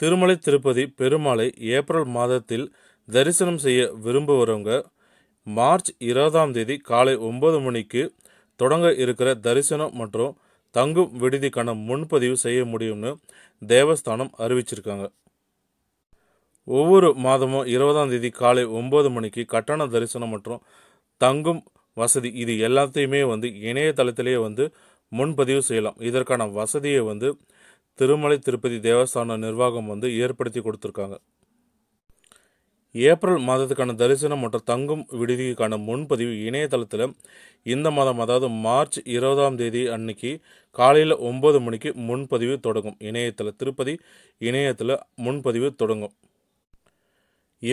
திருமலை திருப்பதி பெருமாளை ஏப்ரல் மாதத்தில் தரிசனம் செய்ய விரும்புகிறவங்க மார்ச் இருபதாம் தேதி காலை ஒன்பது மணிக்கு தொடங்க இருக்கிற தரிசனம் மற்றும் தங்கும் விடுதிக்கான முன்பதிவு செய்ய முடியும்னு தேவஸ்தானம் அறிவிச்சிருக்காங்க ஒவ்வொரு மாதமும் இருபதாம் தேதி காலை ஒம்பது மணிக்கு கட்டண தரிசனம் மற்றும் தங்கும் வசதி இது எல்லாத்தையுமே வந்து இணையதளத்திலேயே வந்து முன்பதிவு செய்யலாம் இதற்கான வசதியை வந்து திருமலை திருப்பதி தேவஸ்தான நிர்வாகம் வந்து ஏற்படுத்தி கொடுத்துருக்காங்க ஏப்ரல் மாதத்துக்கான தரிசனம் மற்றும் தங்கும் விடுதிக்கான முன்பதிவு இணையதளத்தில் இந்த மாதம் அதாவது மார்ச் இருபதாம் தேதி அன்னைக்கு காலையில் ஒம்பது மணிக்கு முன்பதிவு தொடங்கும் இணையத்தில் திருப்பதி இணையத்தில் முன்பதிவு தொடங்கும்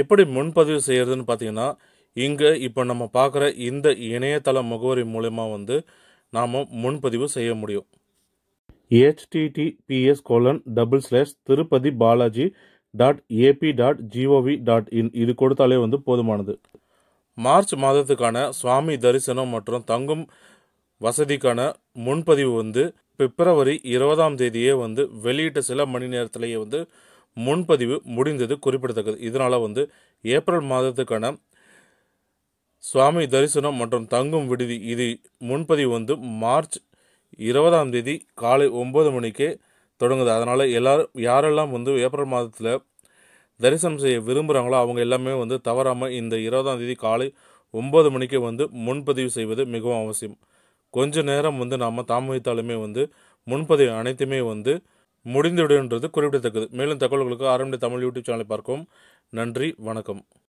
எப்படி முன்பதிவு செய்கிறதுன்னு பார்த்தீங்கன்னா இங்கே இப்போ நம்ம பார்க்குற இந்த இணையதள முகவரி மூலயமா வந்து நாம் முன்பதிவு செய்ய முடியும் HTTPS colon double slash Tirupati Balaji dot AP dot GOV dot in இது கொடுத்தாலே வந்து போதுமானது மார்ச் மாதத்துக்கான சுவாமி தரிசனம் மற்றும் தங்கும் வசதிக்கான முன்பதிவு வந்து பிப்ரவரி இருபதாம் தேதியே வந்து வெளியிட்ட சில மணி நேரத்திலேயே வந்து முன்பதிவு முடிந்தது குறிப்பிடத்தக்கது இதனால் வந்து ஏப்ரல் மாதத்துக்கான சுவாமி தரிசனம் மற்றும் தங்கும் விடுதி இது முன்பதிவு வந்து மார்ச் இருபதாம் தேதி காலை ஒம்பது மணிக்கே தொடங்குது அதனால் எல்லாரும் யாரெல்லாம் வந்து ஏப்ரல் மாதத்தில் தரிசனம் செய்ய விரும்புகிறாங்களோ அவங்க எல்லாமே வந்து தவறாமல் இந்த இருபதாம் தேதி காலை ஒம்பது மணிக்கு வந்து முன்பதிவு செய்வது மிகவும் அவசியம் கொஞ்ச நேரம் வந்து நாம் தாமதித்தாலுமே வந்து முன்பதிவு அனைத்துமே வந்து முடிந்துவிடும் என்றது குறிப்பிடத்தக்கது மேலும் தகவல்களுக்கு ஆரம்பி தமிழ் யூடியூப் சேனலை பார்க்கவும் நன்றி வணக்கம்